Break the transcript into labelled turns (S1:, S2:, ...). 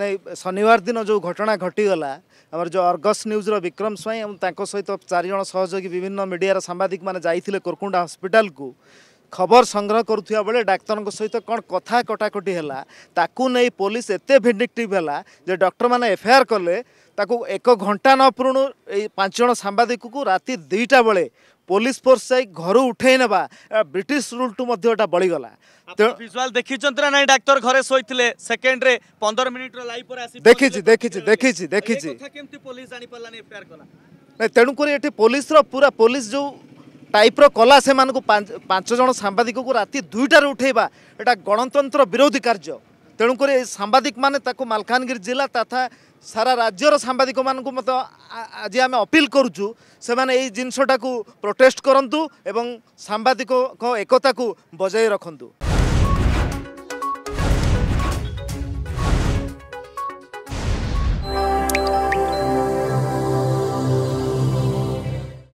S1: ନାଇଁ ଶନିବାର ଦିନ ଯେଉଁ ଘଟଣା ଘଟିଗଲା ଆମର ଯେଉଁ ଅର୍ଗସ୍ ନ୍ୟୁଜ୍ର ବିକ୍ରମ ସ୍ୱାଇଁ ଏବଂ ତାଙ୍କ ସହିତ ଚାରିଜଣ ସହଯୋଗୀ ବିଭିନ୍ନ ମିଡ଼ିଆର ସାମ୍ବାଦିକମାନେ ଯାଇଥିଲେ କୋରକୁଣ୍ଡା ହସ୍ପିଟାଲକୁ ଖବର ସଂଗ୍ରହ କରୁଥିବା ବେଳେ ଡାକ୍ତରଙ୍କ ସହିତ କ'ଣ କଥା କଟାକଟି ହେଲା ତାକୁ ନେଇ ପୋଲିସ ଏତେ ଭିଣ୍ଡିକ୍ଟିଭ୍ ହେଲା ଯେ ଡକ୍ଟରମାନେ ଏଫଆଇଆର୍ କଲେ ତାକୁ ଏକ ଘଣ୍ଟା ନ ପୁରୁଣୁ ଏଇ ପାଞ୍ଚ ଜଣ ସାମ୍ବାଦିକକୁ ରାତି ଦୁଇଟା ବେଳେ ପୋଲିସ ଫୋର୍ସ ଯାଇ ଘରୁ ଉଠେଇ ନେବା ବ୍ରିଟିଶ ରୁଲ୍ଠୁ ମଧ୍ୟ ଏଇଟା ବଳିଗଲା
S2: ଭିଜୁଆଲ୍ ଦେଖିଛନ୍ତି ନା ନାହିଁ ଡାକ୍ତର ଘରେ ଶୋଇଥିଲେ ସେକେଣ୍ଡରେ ପନ୍ଦର ମିନିଟର ଲାଇଭ୍ ପରେ ଆସି
S1: ଦେଖିଛି ଦେଖିଛି ଦେଖିଛି ଦେଖିଛି
S2: କେମିତି ପୋଲିସ ଜାଣିପାରିଲାନି
S1: ଏଫଆଇଆର୍ କଲା ନାଇଁ ତେଣୁକରି ଏଠି ପୋଲିସର ପୁରା ପୋଲିସ ଯେଉଁ ଟାଇପ୍ର କଲା ସେମାନଙ୍କୁ ପାଞ୍ଚ ଜଣ ସାମ୍ବାଦିକକୁ ରାତି ଦୁଇଟାରେ ଉଠାଇବା ଏଇଟା ଗଣତନ୍ତ୍ର ବିରୋଧୀ କାର୍ଯ୍ୟ ତେଣୁକରି ସାମ୍ବାଦିକମାନେ ତାକୁ ମାଲକାନଗିରି ଜିଲ୍ଲା ତଥା ସାରା ରାଜ୍ୟର ସାମ୍ବାଦିକମାନଙ୍କୁ ମଧ୍ୟ ଆଜି ଆମେ ଅପିଲ୍ କରୁଛୁ ସେମାନେ ଏଇ ଜିନିଷଟାକୁ ପ୍ରୋଟେଷ୍ଟ କରନ୍ତୁ ଏବଂ ସାମ୍ବାଦିକଙ୍କ ଏକତାକୁ ବଜାୟ ରଖନ୍ତୁ